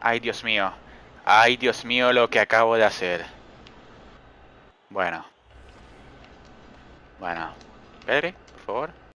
Ay, Dios mío. Ay, Dios mío, lo que acabo de hacer. Bueno. Bueno. Pedre, por favor.